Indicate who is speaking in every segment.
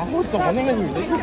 Speaker 1: 然后走，的那个女的又？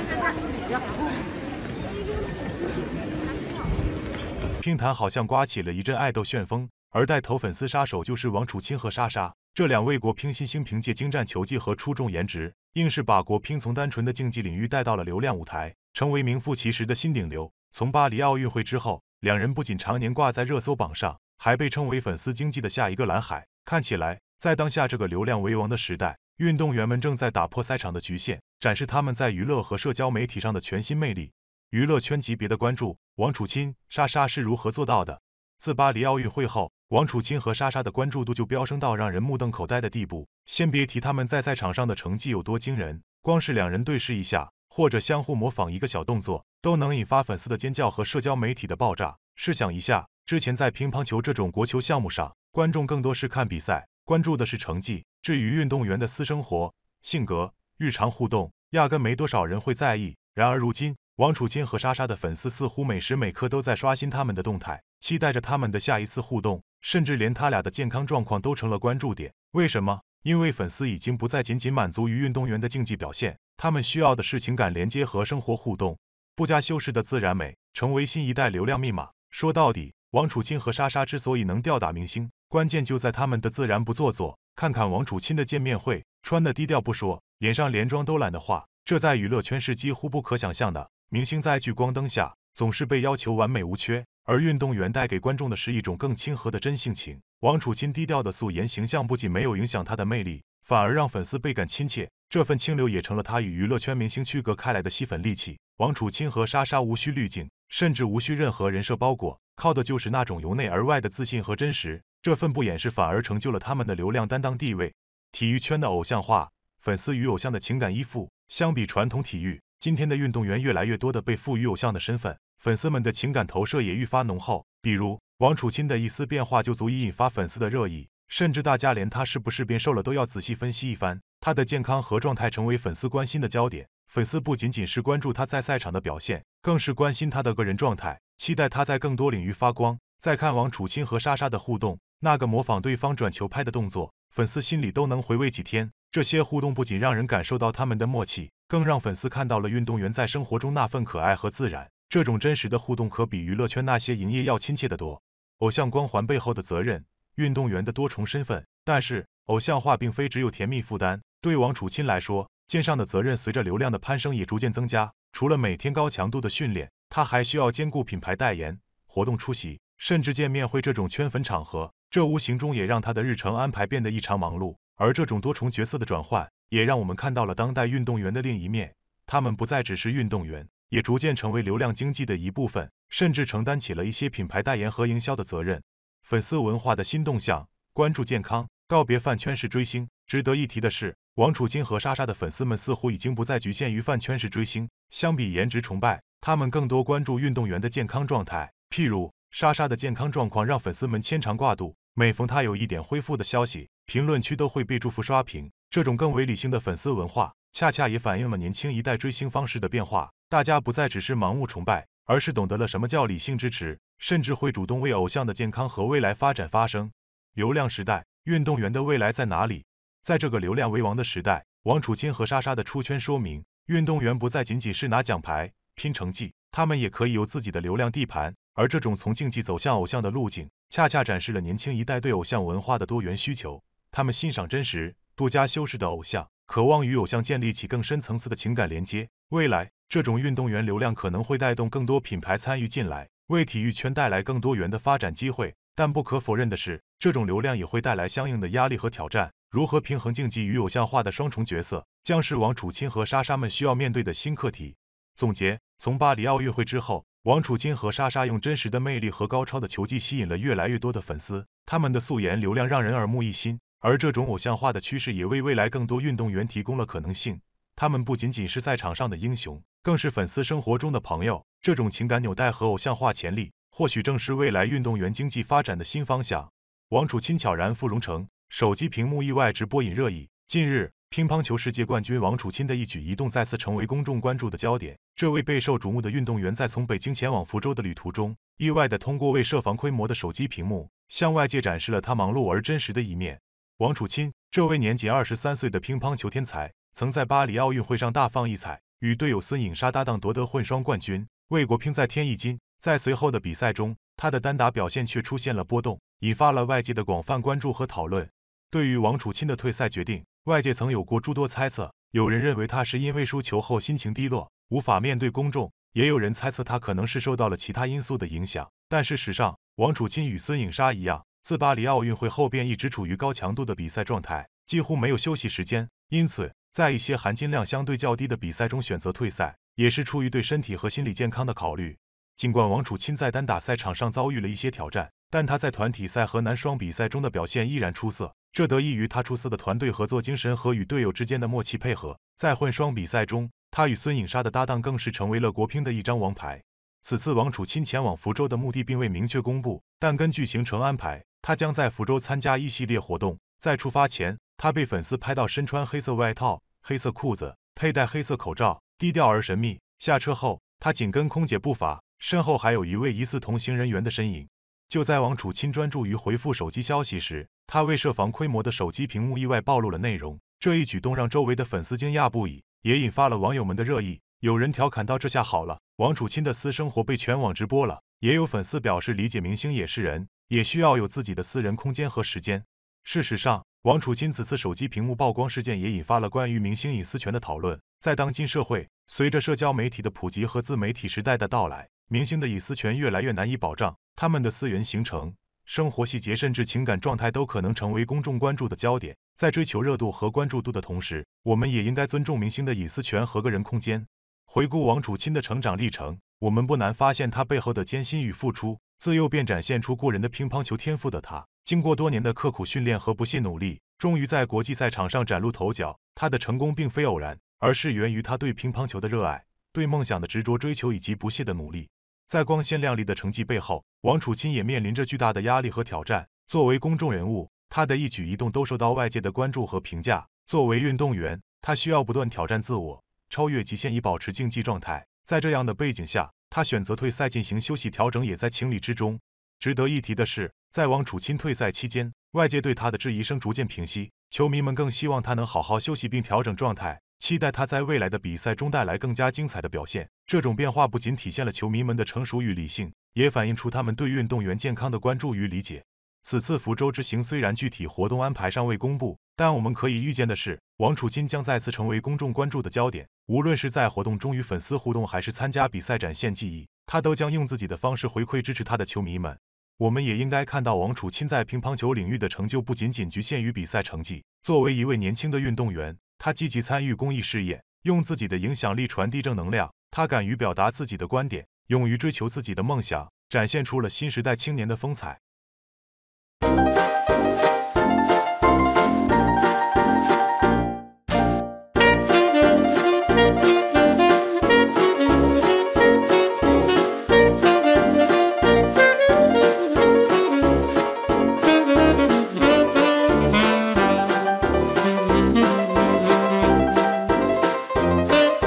Speaker 1: 乒坛好像刮起了一阵爱豆旋风，而带头粉丝杀手就是王楚钦和莎莎这两位国乒新星，凭借精湛球技和出众颜值，硬是把国乒从单纯的竞技领域带到了流量舞台，成为名副其实的新顶流。从巴黎奥运会之后，两人不仅常年挂在热搜榜上，还被称为粉丝经济的下一个蓝海。看起来，在当下这个流量为王的时代。运动员们正在打破赛场的局限，展示他们在娱乐和社交媒体上的全新魅力。娱乐圈级别的关注，王楚钦、莎莎是如何做到的？自巴黎奥运会后，王楚钦和莎莎的关注度就飙升到让人目瞪口呆的地步。先别提他们在赛场上的成绩有多惊人，光是两人对视一下，或者相互模仿一个小动作，都能引发粉丝的尖叫和社交媒体的爆炸。试想一下，之前在乒乓球这种国球项目上，观众更多是看比赛。关注的是成绩，至于运动员的私生活、性格、日常互动，压根没多少人会在意。然而如今，王楚钦和莎莎的粉丝似乎每时每刻都在刷新他们的动态，期待着他们的下一次互动，甚至连他俩的健康状况都成了关注点。为什么？因为粉丝已经不再仅仅满足于运动员的竞技表现，他们需要的是情感连接和生活互动。不加修饰的自然美，成为新一代流量密码。说到底，王楚钦和莎莎之所以能吊打明星。关键就在他们的自然不做作。看看王楚钦的见面会，穿的低调不说，脸上连妆都懒得画，这在娱乐圈是几乎不可想象的。明星在聚光灯下总是被要求完美无缺，而运动员带给观众的是一种更亲和的真性情。王楚钦低调的素颜形象不仅没有影响他的魅力，反而让粉丝倍感亲切。这份清流也成了他与娱乐圈明星区隔开来的吸粉利器。王楚钦和莎莎无需滤镜。甚至无需任何人设包裹，靠的就是那种由内而外的自信和真实。这份不掩饰反而成就了他们的流量担当地位。体育圈的偶像化，粉丝与偶像的情感依附，相比传统体育，今天的运动员越来越多的被赋予偶像的身份，粉丝们的情感投射也愈发浓厚。比如王楚钦的一丝变化就足以引发粉丝的热议，甚至大家连他是不是变瘦了都要仔细分析一番。他的健康和状态成为粉丝关心的焦点。粉丝不仅仅是关注他在赛场的表现，更是关心他的个人状态，期待他在更多领域发光。再看王楚钦和莎莎的互动，那个模仿对方转球拍的动作，粉丝心里都能回味几天。这些互动不仅让人感受到他们的默契，更让粉丝看到了运动员在生活中那份可爱和自然。这种真实的互动可比娱乐圈那些营业要亲切得多。偶像光环背后的责任，运动员的多重身份，但是偶像化并非只有甜蜜负担。对王楚钦来说。肩上的责任随着流量的攀升也逐渐增加，除了每天高强度的训练，他还需要兼顾品牌代言、活动出席，甚至见面会这种圈粉场合，这无形中也让他的日程安排变得异常忙碌。而这种多重角色的转换，也让我们看到了当代运动员的另一面，他们不再只是运动员，也逐渐成为流量经济的一部分，甚至承担起了一些品牌代言和营销的责任。粉丝文化的新动向，关注健康，告别饭圈式追星。值得一提的是，王楚钦和莎莎的粉丝们似乎已经不再局限于饭圈式追星。相比颜值崇拜，他们更多关注运动员的健康状态。譬如莎莎的健康状况让粉丝们牵肠挂肚，每逢她有一点恢复的消息，评论区都会被祝福刷屏。这种更为理性的粉丝文化，恰恰也反映了年轻一代追星方式的变化。大家不再只是盲目崇拜，而是懂得了什么叫理性支持，甚至会主动为偶像的健康和未来发展发声。流量时代，运动员的未来在哪里？在这个流量为王的时代，王楚钦和莎莎的出圈说明，运动员不再仅仅是拿奖牌、拼成绩，他们也可以有自己的流量地盘。而这种从竞技走向偶像的路径，恰恰展示了年轻一代对偶像文化的多元需求。他们欣赏真实、多加修饰的偶像，渴望与偶像建立起更深层次的情感连接。未来，这种运动员流量可能会带动更多品牌参与进来，为体育圈带来更多元的发展机会。但不可否认的是，这种流量也会带来相应的压力和挑战。如何平衡竞技与偶像化的双重角色，将是王楚钦和莎莎们需要面对的新课题。总结：从巴黎奥运会之后，王楚钦和莎莎用真实的魅力和高超的球技吸引了越来越多的粉丝，他们的素颜流量让人耳目一新。而这种偶像化的趋势也为未来更多运动员提供了可能性。他们不仅仅是赛场上的英雄，更是粉丝生活中的朋友。这种情感纽带和偶像化潜力，或许正是未来运动员经济发展的新方向。王楚钦悄然赴蓉城。手机屏幕意外直播引热议。近日，乒乓球世界冠军王楚钦的一举一动再次成为公众关注的焦点。这位备受瞩目的运动员在从北京前往福州的旅途中，意外地通过未设防窥膜的手机屏幕，向外界展示了他忙碌而真实的一面。王楚钦，这位年仅二十三岁的乒乓球天才，曾在巴黎奥运会上大放异彩，与队友孙颖莎搭档夺得混双冠军，为国乒再添一金。在随后的比赛中，他的单打表现却出现了波动，引发了外界的广泛关注和讨论。对于王楚钦的退赛决定，外界曾有过诸多猜测。有人认为他是因为输球后心情低落，无法面对公众；也有人猜测他可能是受到了其他因素的影响。但事实上，王楚钦与孙颖莎一样，自巴黎奥运会后便一直处于高强度的比赛状态，几乎没有休息时间。因此，在一些含金量相对较低的比赛中选择退赛，也是出于对身体和心理健康的考虑。尽管王楚钦在单打赛场上遭遇了一些挑战。但他在团体赛和男双比赛中的表现依然出色，这得益于他出色的团队合作精神和与队友之间的默契配合。在混双比赛中，他与孙颖莎的搭档更是成为了国乒的一张王牌。此次王楚钦前往福州的目的并未明确公布，但根据行程安排，他将在福州参加一系列活动。在出发前，他被粉丝拍到身穿黑色外套、黑色裤子，佩戴黑色口罩，低调而神秘。下车后，他紧跟空姐步伐，身后还有一位疑似同行人员的身影。就在王楚钦专注于回复手机消息时，他未设防窥膜的手机屏幕意外暴露了内容。这一举动让周围的粉丝惊讶不已，也引发了网友们的热议。有人调侃道：“这下好了，王楚钦的私生活被全网直播了。”也有粉丝表示理解，明星也是人，也需要有自己的私人空间和时间。事实上，王楚钦此次手机屏幕曝光事件也引发了关于明星隐私权的讨论。在当今社会，随着社交媒体的普及和自媒体时代的到来，明星的隐私权越来越难以保障，他们的私源行程、生活细节甚至情感状态都可能成为公众关注的焦点。在追求热度和关注度的同时，我们也应该尊重明星的隐私权和个人空间。回顾王楚钦的成长历程，我们不难发现他背后的艰辛与付出。自幼便展现出过人的乒乓球天赋的他，经过多年的刻苦训练和不懈努力，终于在国际赛场上崭露头角。他的成功并非偶然，而是源于他对乒乓球的热爱、对梦想的执着追求以及不懈的努力。在光鲜亮丽的成绩背后，王楚钦也面临着巨大的压力和挑战。作为公众人物，他的一举一动都受到外界的关注和评价；作为运动员，他需要不断挑战自我，超越极限以保持竞技状态。在这样的背景下，他选择退赛进行休息调整也在情理之中。值得一提的是，在王楚钦退赛期间，外界对他的质疑声逐渐平息，球迷们更希望他能好好休息并调整状态。期待他在未来的比赛中带来更加精彩的表现。这种变化不仅体现了球迷们的成熟与理性，也反映出他们对运动员健康的关注与理解。此次福州之行虽然具体活动安排尚未公布，但我们可以预见的是，王楚钦将再次成为公众关注的焦点。无论是在活动中与粉丝互动，还是参加比赛展现技艺，他都将用自己的方式回馈支持他的球迷们。我们也应该看到，王楚钦在乒乓球领域的成就不仅仅局限于比赛成绩。作为一位年轻的运动员，他积极参与公益事业，用自己的影响力传递正能量。他敢于表达自己的观点，勇于追求自己的梦想，展现出了新时代青年的风采。